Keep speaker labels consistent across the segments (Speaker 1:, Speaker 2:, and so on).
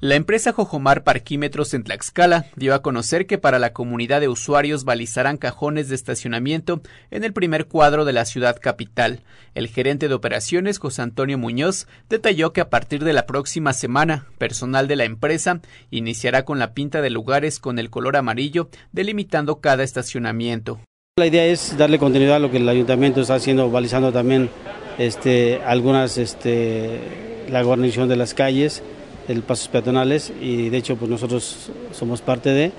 Speaker 1: La empresa Jojomar Parquímetros en Tlaxcala dio a conocer que para la comunidad de usuarios balizarán cajones de estacionamiento en el primer cuadro de la ciudad capital. El gerente de operaciones, José Antonio Muñoz, detalló que a partir de la próxima semana, personal de la empresa iniciará con la pinta de lugares con el color amarillo, delimitando cada estacionamiento.
Speaker 2: La idea es darle continuidad a lo que el ayuntamiento está haciendo, balizando también este, algunas, este, la guarnición de las calles el pasos peatonales y de hecho pues nosotros somos parte de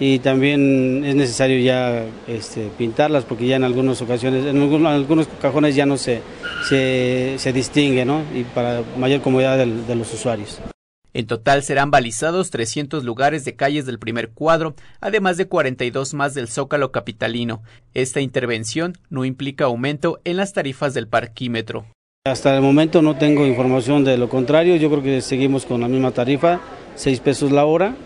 Speaker 2: y también es necesario ya este, pintarlas porque ya en algunas ocasiones, en algunos, cajones ya no se, se, distingue ¿no? y para mayor comodidad de los usuarios. En total serán balizados 300 lugares de calles del primer
Speaker 1: cuadro, además de 42 más del Zócalo capitalino. Esta intervención no implica aumento en las tarifas del parquímetro.
Speaker 2: Hasta el momento no tengo información de lo contrario, yo creo que seguimos con la misma tarifa, 6 pesos la hora,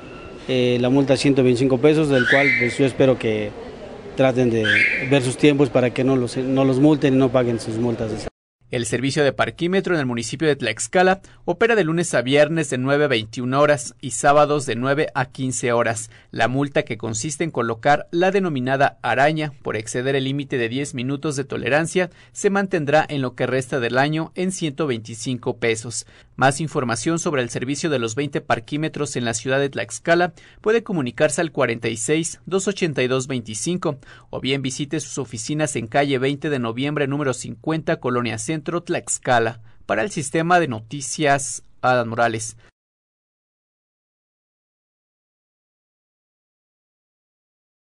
Speaker 2: eh, la multa 125 pesos, del cual pues, yo espero que traten de ver sus tiempos para que no los, no los multen y no paguen sus multas.
Speaker 1: El servicio de parquímetro en el municipio de Tlaxcala opera de lunes a viernes de 9 a 21 horas y sábados de 9 a 15 horas. La multa que consiste en colocar la denominada araña por exceder el límite de 10 minutos de tolerancia se mantendrá en lo que resta del año en 125 pesos. Más información sobre el servicio de los 20 parquímetros en la ciudad de Tlaxcala puede comunicarse al 46 282 25 o bien visite sus oficinas en calle 20 de noviembre número 50 Colonia Centro Tlaxcala para el sistema de noticias
Speaker 2: Adán Morales.